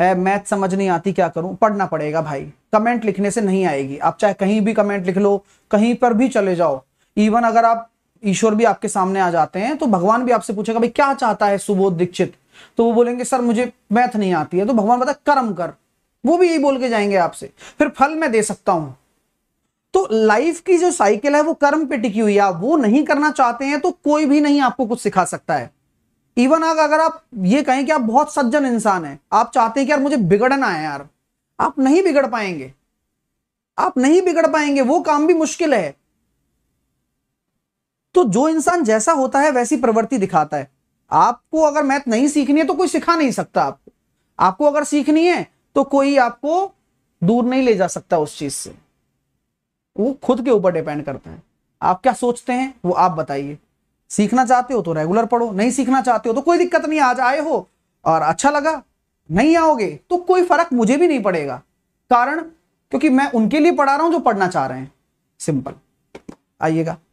math समझ नहीं आती क्या करूं पढ़ना पड़ेगा भाई कमेंट लिखने से नहीं आएगी आप चाहे कहीं भी कमेंट लिख लो कहीं पर भी चले जाओ इवन अगर आप ईश्वर भी आपके सामने आ जाते हैं तो भगवान भी आपसे पूछेगा भाई क्या चाहता है सुबोध दीक्षित तो वो बोलेंगे सर मुझे मैथ नहीं आती है तो भगवान बता कर्म कर वो भी यही बोल के जाएंगे आपसे फिर फल मैं दे सकता हूं तो लाइफ की जो साइकिल है वो कर्म पे टिकी हुई है आप वो नहीं करना चाहते हैं तो कोई भी नहीं आपको कुछ सिखा सकता है इवन अगर आप ये कहें कि आप बहुत सज्जन इंसान हैं आप चाहते हैं कि यार मुझे बिगड़ना है यार आप नहीं बिगड़ पाएंगे आप नहीं बिगड़ पाएंगे वो काम भी मुश्किल है तो जो इंसान जैसा होता है वैसी प्रवृत्ति दिखाता है आपको अगर मैथ नहीं सीखनी है तो कोई सिखा नहीं सकता आपको आपको अगर सीखनी है तो कोई आपको दूर नहीं ले जा सकता उस चीज से वो खुद के ऊपर डिपेंड करता है आप क्या सोचते हैं वो आप बताइए सीखना चाहते हो तो रेगुलर पढ़ो नहीं सीखना चाहते हो तो कोई दिक्कत नहीं आज आए हो और अच्छा लगा नहीं आओगे तो कोई फर्क मुझे भी नहीं पड़ेगा कारण क्योंकि मैं उनके लिए पढ़ा रहा हूं जो पढ़ना चाह रहे हैं सिंपल आइएगा